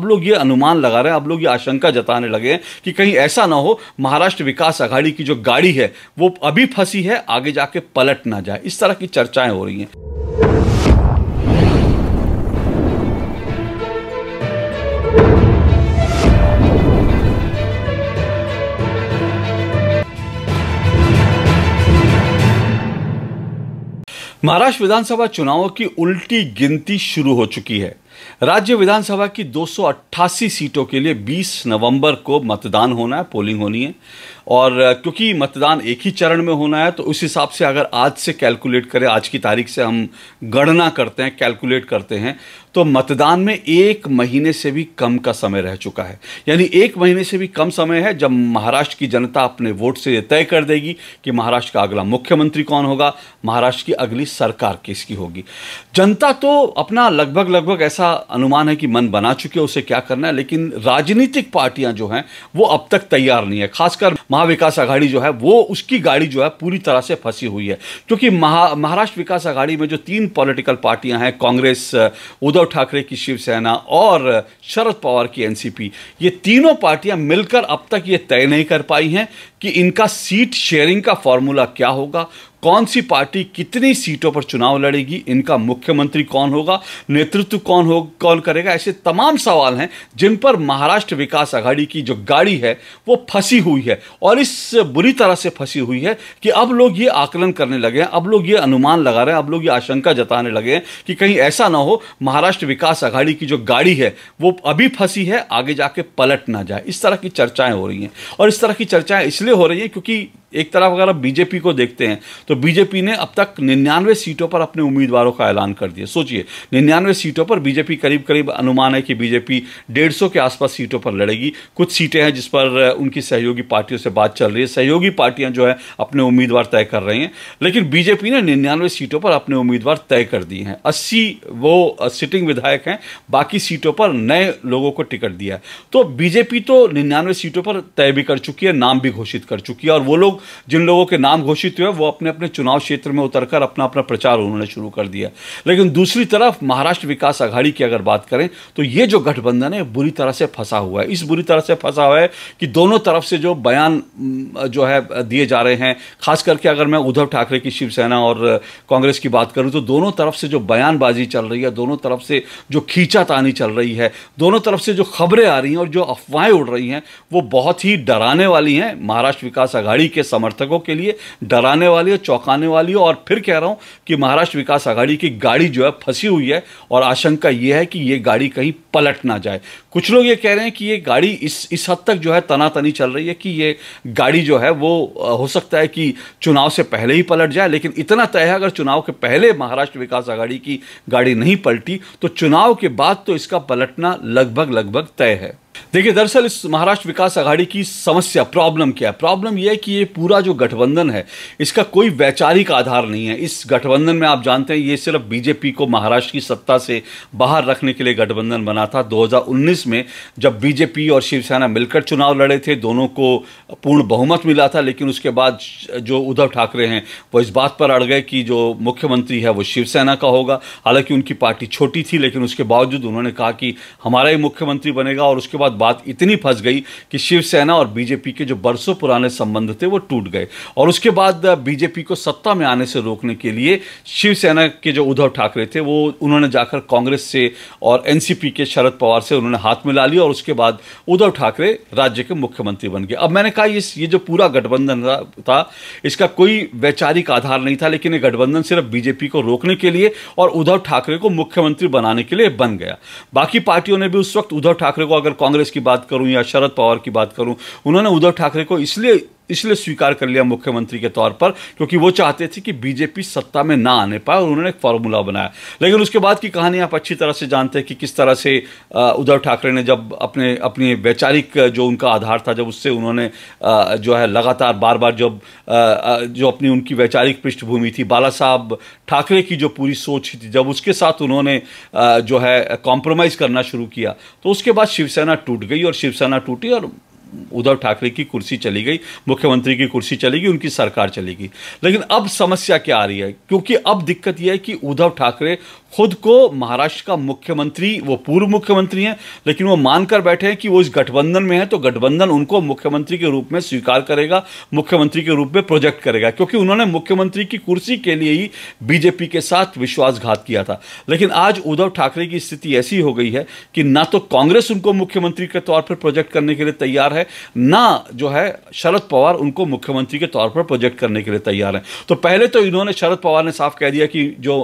अब लोग ये अनुमान लगा रहे हैं अब लोग ये आशंका जताने लगे हैं कि कहीं ऐसा ना हो महाराष्ट्र विकास आघाड़ी की जो गाड़ी है वो अभी फंसी है आगे जाके पलट ना जाए इस तरह की चर्चाएं हो रही हैं महाराष्ट्र विधानसभा चुनावों की उल्टी गिनती शुरू हो चुकी है राज्य विधानसभा की दो सीटों के लिए 20 नवंबर को मतदान होना है पोलिंग होनी है और क्योंकि मतदान एक ही चरण में होना है तो उस हिसाब से अगर आज से कैलकुलेट करें आज की तारीख से हम गणना करते हैं कैलकुलेट करते हैं तो मतदान में एक महीने से भी कम का समय रह चुका है यानी एक महीने से भी कम समय है जब महाराष्ट्र की जनता अपने वोट से तय कर देगी कि महाराष्ट्र का अगला मुख्यमंत्री कौन होगा महाराष्ट्र की अगली सरकार किसकी होगी जनता तो अपना लगभग लगभग ऐसा ऐसा अनुमान है कि मन बना चुके हैं उसे क्या करना है लेकिन राजनीतिक पार्टियां जो हैं वो अब तक तैयार नहीं है खासकर महाविकास आघाड़ी जो है वो उसकी गाड़ी जो है पूरी तरह से फंसी हुई है क्योंकि महा महाराष्ट्र विकास आघाड़ी में जो तीन पॉलिटिकल पार्टियां हैं कांग्रेस उद्धव ठाकरे की शिवसेना और शरद पवार की एन ये तीनों पार्टियां मिलकर अब तक ये तय नहीं कर पाई हैं कि इनका सीट शेयरिंग का फॉर्मूला क्या होगा कौन सी पार्टी कितनी सीटों पर चुनाव लड़ेगी इनका मुख्यमंत्री कौन होगा नेतृत्व कौन हो कौन करेगा ऐसे तमाम सवाल हैं जिन पर महाराष्ट्र विकास आघाड़ी की जो गाड़ी है वो फंसी हुई है और इस बुरी तरह से फंसी हुई है कि अब लोग ये आकलन करने लगे हैं अब लोग ये अनुमान लगा रहे हैं अब लोग ये आशंका जताने लगे हैं कि कहीं ऐसा ना हो महाराष्ट्र विकास आघाड़ी की जो गाड़ी है वो अभी फंसी है आगे जाके पलट ना जाए इस तरह की चर्चाएं हो रही हैं और इस तरह की चर्चाएं इसलिए हो रही हैं क्योंकि एक तरफ अगर आप बीजेपी को देखते हैं तो बीजेपी ने अब तक निन्यानवे सीटों पर अपने उम्मीदवारों का ऐलान कर दिया सोचिए निन्यानवे सीटों पर बीजेपी करीब करीब अनुमान है कि बीजेपी डेढ़ के आसपास सीटों पर लड़ेगी कुछ सीटें हैं जिस पर उनकी सहयोगी पार्टियों से बात चल रही है सहयोगी पार्टियां जो है अपने उम्मीदवार तय कर रही हैं लेकिन बीजेपी ने निन्यानवे सीटों पर अपने उम्मीदवार तय कर दिए हैं अस्सी वो सिटिंग विधायक हैं बाकी सीटों पर नए लोगों को टिकट दिया है तो बीजेपी तो निन्यानवे सीटों पर तय भी कर चुकी है नाम भी घोषित कर चुकी है और वो लोग जिन लोगों के नाम घोषित हुए हैं वो अपने अपने चुनाव क्षेत्र में उतरकर अपना अपना प्रचार उन्होंने शुरू कर दिया लेकिन दूसरी तरफ महाराष्ट्र विकास आघाड़ी की अगर बात करें तो ये जो गठबंधन है बुरी तरह से फंसा हुआ है इस बुरी तरह से फंसा हुआ है कि दोनों तरफ से जो बयान जो है दिए जा रहे हैं खास करके अगर मैं उद्धव ठाकरे की शिवसेना और कांग्रेस की बात करूँ तो दोनों तरफ से जो बयानबाजी चल रही है दोनों तरफ से जो खींचातानी चल रही है दोनों तरफ से जो खबरें आ रही हैं और जो अफवाहें उड़ रही हैं वो बहुत ही डराने वाली हैं महाराष्ट्र विकास आघाड़ी के समर्थकों के लिए डराने वाली है चौंकाने वाली है और फिर कह रहा हूं कि महाराष्ट्र विकास आघाड़ी की गाड़ी जो है फंसी हुई है और आशंका यह है कि यह गाड़ी कहीं पलट ना जाए कुछ लोग ये कह रहे हैं कि ये गाड़ी इस इस हद तक जो है तनातनी चल रही है कि ये गाड़ी जो है वो हो सकता है कि चुनाव से पहले ही पलट जाए लेकिन इतना तय है अगर चुनाव के पहले महाराष्ट्र विकास आघाड़ी की गाड़ी नहीं पलटी तो चुनाव के बाद तो इसका पलटना लगभग लगभग तय है देखिए दरअसल इस महाराष्ट्र विकास आघाड़ी की समस्या प्रॉब्लम क्या है प्रॉब्लम यह है कि ये पूरा जो गठबंधन है इसका कोई वैचारिक आधार नहीं है इस गठबंधन में आप जानते हैं ये सिर्फ बीजेपी को महाराष्ट्र की सत्ता से बाहर रखने के लिए गठबंधन बना था 2019 में जब बीजेपी और शिवसेना मिलकर चुनाव लड़े थे दोनों को पूर्ण बहुमत मिला था लेकिन उसके बाद जो उद्धव ठाकरे हैं वो इस बात पर अड़ गए कि जो मुख्यमंत्री है वो शिवसेना का होगा हालांकि उनकी पार्टी छोटी थी लेकिन उसके बावजूद उन्होंने कहा कि हमारा ही मुख्यमंत्री बनेगा और उसके बाद बात इतनी फंस गई कि शिवसेना और बीजेपी के जो बरसों पुराने संबंध थे वो टूट गए और उसके बाद बीजेपी को सत्ता में आने से रोकने के लिए शिवसेना के जो उद्धव ठाकरे थे वो उन्होंने जाकर कांग्रेस से और एनसीपी के शरद पवार से उन्होंने हाथ मिला लिया और उसके बाद उद्धव ठाकरे राज्य के मुख्यमंत्री बन गए अब मैंने कहा इस ये जो पूरा गठबंधन था इसका कोई वैचारिक आधार नहीं था लेकिन ये गठबंधन सिर्फ बीजेपी को रोकने के लिए और उद्धव ठाकरे को मुख्यमंत्री बनाने के लिए बन गया बाकी पार्टियों ने भी उस वक्त उद्धव ठाकरे को अगर कांग्रेस की बात करूं या शरद पवार की बात करूं उन्होंने उद्धव ठाकरे को इसलिए इसलिए स्वीकार कर लिया मुख्यमंत्री के तौर पर क्योंकि वो चाहते थे कि बीजेपी सत्ता में ना आने पाए और उन्होंने एक फार्मूला बनाया लेकिन उसके बाद की कहानी आप अच्छी तरह से जानते हैं कि किस तरह से उद्धव ठाकरे ने जब अपने अपनी वैचारिक जो उनका आधार था जब उससे उन्होंने जो है लगातार बार बार जब जो अपनी उनकी वैचारिक पृष्ठभूमि थी बाला साहब ठाकरे की जो पूरी सोच थी जब उसके साथ उन्होंने जो है कॉम्प्रोमाइज़ करना शुरू किया तो उसके बाद शिवसेना टूट गई और शिवसेना टूटी और उद्धव ठाकरे की कुर्सी चली गई मुख्यमंत्री की कुर्सी चली गई उनकी सरकार चली गई लेकिन अब समस्या क्या आ रही है क्योंकि अब दिक्कत यह है कि उद्धव ठाकरे खुद को महाराष्ट्र का मुख्यमंत्री वो पूर्व मुख्यमंत्री हैं लेकिन वो मानकर बैठे हैं कि वो इस गठबंधन में है तो गठबंधन उनको मुख्यमंत्री के रूप में स्वीकार करेगा मुख्यमंत्री के रूप में प्रोजेक्ट करेगा क्योंकि उन्होंने मुख्यमंत्री की कुर्सी के लिए ही बीजेपी के साथ विश्वासघात किया था लेकिन आज उद्धव ठाकरे की स्थिति ऐसी हो गई है कि ना तो कांग्रेस उनको मुख्यमंत्री के तौर पर प्रोजेक्ट करने के लिए तैयार है है ना जो है शरद पवार उनको मुख्यमंत्री के तौर पर प्रोजेक्ट करने के लिए तैयार हैं तो पहले तो इन्होंने शरद पवार ने साफ कह दिया कि जो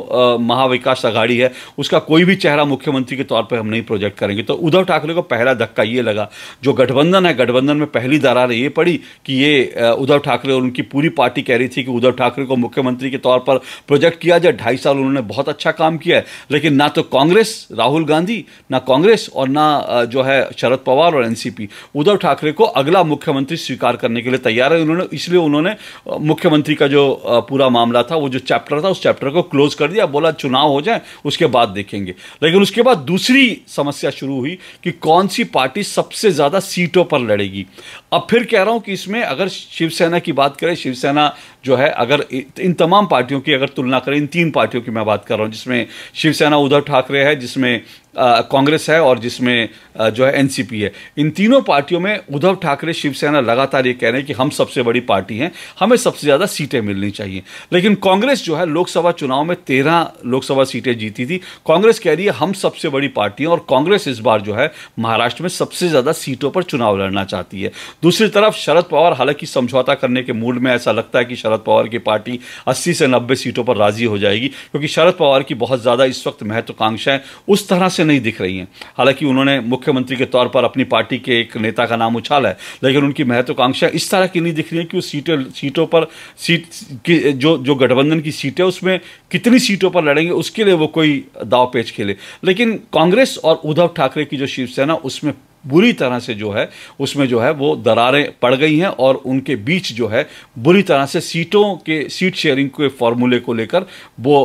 महाविकास अघाड़ी है उसका कोई भी चेहरा मुख्यमंत्री के तौर पर हम नहीं प्रोजेक्ट करेंगे तो उद्धव ठाकरे को पहला धक्का ये लगा जो गठबंधन है गठबंधन में पहली दरार ये पड़ी कि ये उद्धव ठाकरे और उनकी पूरी पार्टी कह रही थी कि उद्धव ठाकरे को मुख्यमंत्री के तौर पर प्रोजेक्ट किया जाए ढाई साल उन्होंने बहुत अच्छा काम किया है लेकिन ना तो कांग्रेस राहुल गांधी ना कांग्रेस और ना जो है शरद पवार और एनसीपी उद्धव ठाकरे ठाकरे को अगला मुख्यमंत्री स्वीकार करने के लिए तैयार है उन्होंने इसलिए उन्होंने मुख्यमंत्री का जो पूरा मामला था वो जो चैप्टर था उस चैप्टर को क्लोज कर दिया बोला चुनाव हो जाए उसके बाद देखेंगे लेकिन उसके बाद दूसरी समस्या शुरू हुई कि कौन सी पार्टी सबसे ज़्यादा सीटों पर लड़ेगी अब फिर कह रहा हूं कि इसमें अगर शिवसेना की बात करें शिवसेना जो है अगर इन तमाम पार्टियों की अगर तुलना करें इन तीन पार्टियों की मैं बात कर रहा हूं जिसमें शिवसेना उद्धव ठाकरे है जिसमें कांग्रेस है और जिसमें आ, जो है एनसीपी है इन तीनों पार्टियों में उद्धव ठाकरे शिवसेना लगातार ये कह रहे हैं कि हम सबसे बड़ी पार्टी हैं हमें सबसे ज़्यादा सीटें मिलनी चाहिए लेकिन कांग्रेस जो है लोकसभा चुनाव में तेरह लोकसभा सीटें जीती थी कांग्रेस कह रही है हम सबसे बड़ी पार्टी हैं और कांग्रेस इस बार जो है महाराष्ट्र में सबसे ज़्यादा सीटों पर चुनाव लड़ना चाहती है दूसरी तरफ शरद पवार हालांकि समझौता करने के मूड में ऐसा लगता है कि शरद पवार की पार्टी 80 से 90 सीटों पर राजी हो जाएगी क्योंकि शरद पवार की बहुत ज़्यादा इस वक्त महत्वाकांक्षाएं उस तरह से नहीं दिख रही हैं हालांकि उन्होंने मुख्यमंत्री के तौर पर अपनी पार्टी के एक नेता का नाम उछाला है लेकिन उनकी महत्वाकांक्षाएं इस तरह की नहीं दिख रही है कि उस सीटें सीटों पर सीट जो जो गठबंधन की सीटें उसमें कितनी सीटों पर लड़ेंगे उसके लिए वो कोई दाव पेच खेले लेकिन कांग्रेस और उद्धव ठाकरे की जो शिवसेना उसमें बुरी तरह से जो है उसमें जो है वो दरारें पड़ गई हैं और उनके बीच जो है बुरी तरह से सीटों के सीट शेयरिंग के फॉर्मूले को लेकर वो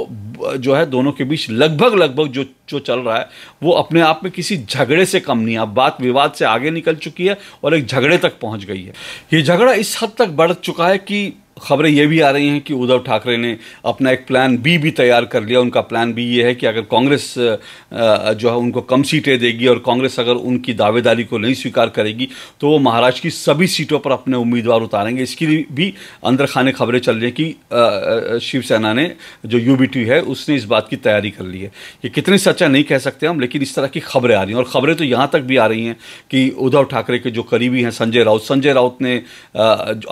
जो है दोनों के बीच लगभग लगभग जो जो चल रहा है वो अपने आप में किसी झगड़े से कम नहीं है बात विवाद से आगे निकल चुकी है और एक झगड़े तक पहुंच गई है ये झगड़ा इस हद तक बढ़ चुका है कि खबरें ये भी आ रही हैं कि उद्धव ठाकरे ने अपना एक प्लान बी भी तैयार कर लिया उनका प्लान बी ये है कि अगर कांग्रेस जो है उनको कम सीटें देगी और कांग्रेस अगर उनकी दावेदारी को नहीं स्वीकार करेगी तो वो महाराष्ट्र की सभी सीटों पर अपने उम्मीदवार उतारेंगे इसके लिए भी अंदर खाने खबरें चल रही हैं कि शिवसेना ने जो यू है उसने इस बात की तैयारी कर ली है ये कितने सच्चा नहीं कह सकते हम लेकिन इस तरह की खबरें आ रही हैं और खबरें तो यहाँ तक भी आ रही हैं कि उद्धव ठाकरे के जो करीबी हैं संजय राउत संजय राउत ने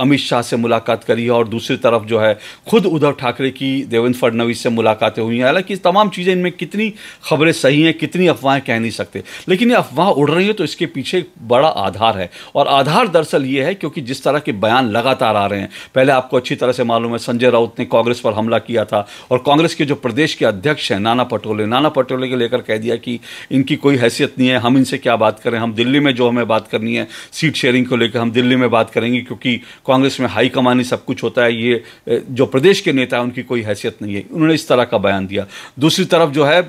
अमित शाह से मुलाकात करी है और दूसरी तरफ जो है खुद उद्धव ठाकरे की देवेंद्र फडणवीस से मुलाकातें हुई हैं हालांकि तमाम चीज़ें इनमें कितनी खबरें सही हैं कितनी अफवाहें कह नहीं सकते लेकिन ये अफवाह उड़ रही है तो इसके पीछे बड़ा आधार है और आधार दरअसल ये है क्योंकि जिस तरह के बयान लगातार आ रहे हैं पहले आपको अच्छी तरह से मालूम है संजय राउत ने कांग्रेस पर हमला किया था और कांग्रेस के जो प्रदेश के अध्यक्ष हैं नाना पटोले नाना पटोले के लेकर कह दिया कि इनकी कोई हैसियत नहीं है हम इनसे क्या बात करें हम दिल्ली में जो हमें बात करनी है सीट शेयरिंग को लेकर हम दिल्ली में बात करेंगे क्योंकि कांग्रेस में हाईकमान ही सब कुछ कुछ होता है ये जो प्रदेश के नेता हैं उनकी कोई हैसियत नहीं है उन्होंने इस तरह का बयान दिया दूसरी तरफ जो है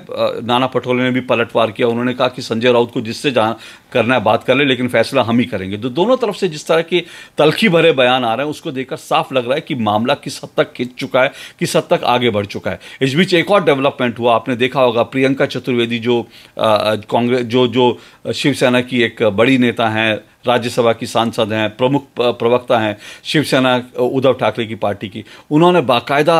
नाना पटोले ने भी पलटवार किया उन्होंने कहा कि संजय राउत को जिससे जहाँ करना है बात कर ले, लेकिन फैसला हम ही करेंगे तो दोनों तरफ से जिस तरह के तलखी भरे बयान आ रहे हैं उसको देखकर साफ लग रहा है कि मामला किस हद तक खिंच चुका है किस हद तक आगे बढ़ चुका है इस बीच एक और डेवलपमेंट हुआ आपने देखा होगा प्रियंका चतुर्वेदी जो कांग्रेस जो जो शिवसेना की एक बड़ी नेता हैं राज्यसभा की सांसद हैं प्रमुख प्रवक्ता हैं शिवसेना उद्धव ठाकरे की पार्टी की उन्होंने बाकायदा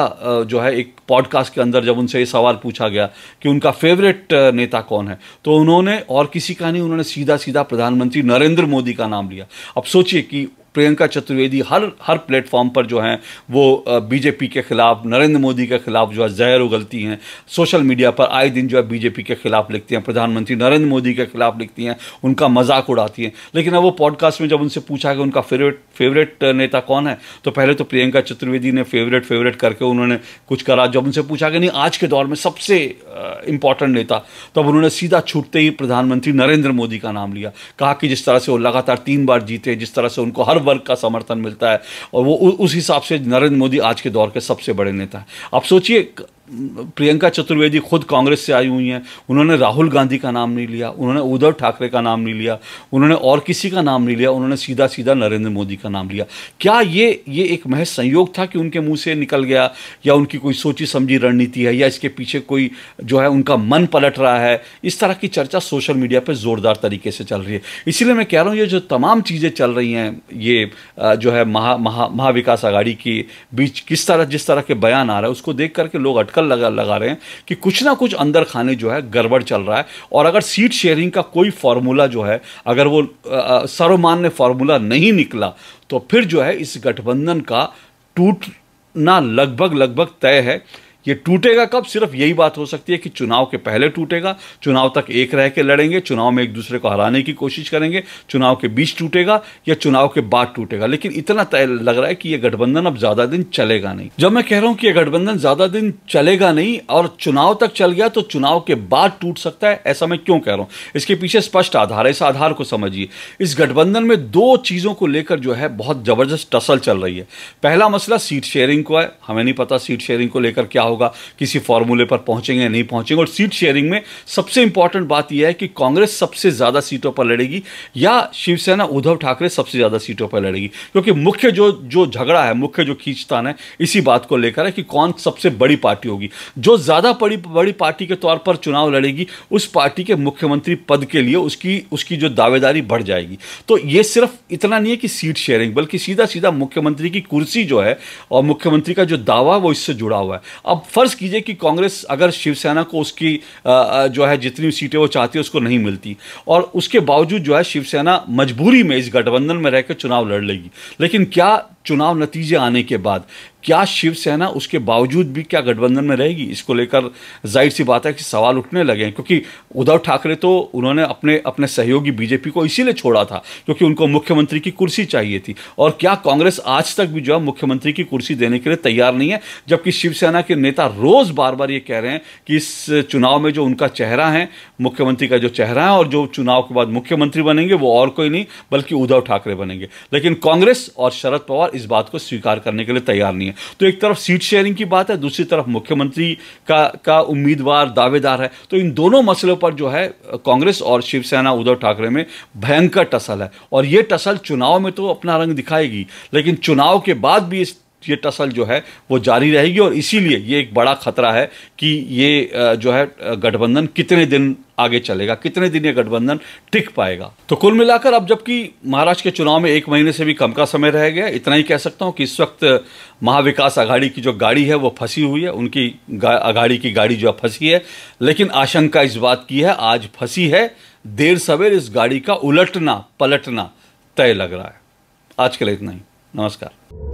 जो है एक पॉडकास्ट के अंदर जब उनसे ये सवाल पूछा गया कि उनका फेवरेट नेता कौन है तो उन्होंने और किसी का नहीं उन्होंने सीधा सीधा प्रधानमंत्री नरेंद्र मोदी का नाम लिया अब सोचिए कि प्रियंका चतुर्वेदी हर हर प्लेटफॉर्म पर जो हैं वो बीजेपी के ख़िलाफ़ नरेंद्र मोदी के ख़िलाफ़ जो है जहर उगलती हैं सोशल मीडिया पर आए दिन जो है बीजेपी के ख़िलाफ़ लिखती हैं प्रधानमंत्री नरेंद्र मोदी के ख़िलाफ़ लिखती हैं उनका मजाक उड़ाती हैं लेकिन अब वो पॉडकास्ट में जब उनसे पूछा कि उनका फेवरेट फेवरेट नेता कौन है तो पहले तो प्रियंका चतुर्वेदी ने फेवरेट फेवरेट करके उन्होंने कुछ करा जब उनसे पूछा कि नहीं आज के दौर में सबसे इम्पॉर्टेंट नेता तब तो उन्होंने सीधा छूटते ही प्रधानमंत्री नरेंद्र मोदी का नाम लिया कहा कि जिस तरह से वो लगातार तीन बार जीते जिस तरह से उनको हर वर्ग का समर्थन मिलता है और वो उस हिसाब से नरेंद्र मोदी आज के दौर के सबसे बड़े नेता हैं आप सोचिए प्रियंका चतुर्वेदी खुद कांग्रेस से आई हुई हैं उन्होंने राहुल गांधी का नाम नहीं लिया उन्होंने उद्धव ठाकरे का नाम नहीं लिया उन्होंने और किसी का नाम नहीं लिया उन्होंने सीधा सीधा नरेंद्र मोदी का नाम लिया क्या ये ये एक महज संयोग था कि उनके मुंह से निकल गया या उनकी कोई सोची समझी रणनीति है या इसके पीछे कोई जो है उनका मन पलट रहा है इस तरह की चर्चा सोशल मीडिया पर ज़ोरदार तरीके से चल रही है इसीलिए मैं कह रहा हूँ ये जो तमाम चीज़ें चल रही हैं ये जो है महा महा महाविकास आघाड़ी के बीच किस तरह जिस तरह के बयान आ रहा है उसको देख करके लोग अटकल चक्कर लगा लगा रहे हैं कि कुछ ना कुछ अंदर खाने जो है गड़बड़ चल रहा है और अगर सीट शेयरिंग का कोई फार्मूला जो है अगर वो सर्वमान्य फार्मूला नहीं निकला तो फिर जो है इस गठबंधन का टूटना लगभग लगभग तय है ये टूटेगा कब सिर्फ यही बात हो सकती है कि चुनाव के पहले टूटेगा चुनाव तक एक रह के लड़ेंगे चुनाव में एक दूसरे को हराने की कोशिश करेंगे चुनाव के बीच टूटेगा या चुनाव के बाद टूटेगा लेकिन इतना तय लग रहा है कि यह गठबंधन अब ज्यादा दिन चलेगा नहीं जब मैं कह रहा हूं कि यह गठबंधन ज्यादा दिन चलेगा नहीं और चुनाव तक चल गया तो चुनाव के बाद टूट सकता है ऐसा मैं क्यों कह रहा हूं इसके पीछे स्पष्ट आधार है इस आधार को समझिए इस गठबंधन में दो चीजों को लेकर जो है बहुत जबरदस्त टसल चल रही है पहला मसला सीट शेयरिंग को है हमें नहीं पता सीट शेयरिंग को लेकर क्या होगा किसी फॉर्मूले पर पहुंचेंगे नहीं पहुंचेंगे और सीट शेयरिंग में सबसे इंपॉर्टेंट बात यह है कि कांग्रेस सबसे ज़्यादा सीटों पर लड़ेगी या शिवसेना उद्धव ठाकरे सबसे ज़्यादा सीटों पर लड़ेगी क्योंकि मुख्य जो जो झगड़ा है मुख्य जो खींचतान है इसी बात को लेकर है कि कौन सबसे बड़ी पार्टी होगी जो ज़्यादा बड़ी बड़ी पार्टी के तौर पर चुनाव लड़ेगी उस पार्टी के मुख्यमंत्री पद के लिए उसकी उसकी जो दावेदारी बढ़ जाएगी तो ये सिर्फ इतना नहीं है कि सीट शेयरिंग बल्कि सीधा सीधा मुख्यमंत्री की कुर्सी जो है और मुख्यमंत्री का जो दावा वो इससे जुड़ा हुआ है अब फ़र्ज़ कीजिए कि कांग्रेस अगर शिवसेना को उसकी जो है जितनी सीटें वो चाहती है उसको नहीं मिलती और उसके बावजूद जो है शिवसेना मजबूरी में इस गठबंधन में रहकर चुनाव लड़ लेगी लेकिन क्या चुनाव नतीजे आने के बाद क्या शिवसेना उसके बावजूद भी क्या गठबंधन में रहेगी इसको लेकर जाहिर सी बात है कि सवाल उठने लगे हैं क्योंकि उद्धव ठाकरे तो उन्होंने अपने अपने सहयोगी बीजेपी को इसीलिए छोड़ा था क्योंकि उनको मुख्यमंत्री की कुर्सी चाहिए थी और क्या कांग्रेस आज तक भी जो है मुख्यमंत्री की कुर्सी देने के लिए तैयार नहीं है जबकि शिवसेना के नेता रोज़ बार बार ये कह रहे हैं कि इस चुनाव में जो उनका चेहरा है मुख्यमंत्री का जो चेहरा है और जो चुनाव के बाद मुख्यमंत्री बनेंगे वो और कोई नहीं बल्कि उद्धव ठाकरे बनेंगे लेकिन कांग्रेस और शरद पवार इस बात को स्वीकार करने के लिए तैयार नहीं है है तो एक तरफ सीट शेयरिंग की बात है दूसरी तरफ मुख्यमंत्री का का उम्मीदवार दावेदार है तो इन दोनों मसलों पर जो है कांग्रेस और शिवसेना उद्धव ठाकरे में भयंकर टसल है और ये टसल चुनाव में तो अपना रंग दिखाएगी लेकिन चुनाव के बाद भी इस ये टसल जो है वो जारी रहेगी और इसीलिए ये एक बड़ा खतरा है कि ये जो है गठबंधन कितने दिन आगे चलेगा कितने दिन ये गठबंधन टिक पाएगा तो कुल मिलाकर अब जबकि महाराष्ट्र के चुनाव में एक महीने से भी कम का समय रह गया इतना ही कह सकता हूँ कि इस वक्त महाविकास आघाड़ी की जो गाड़ी है वो फंसी हुई है उनकी आघाड़ी की गाड़ी जो है फंसी है लेकिन आशंका इस बात की है आज फंसी है देर सवेर इस गाड़ी का उलटना पलटना तय लग रहा है आज के लिए इतना ही नमस्कार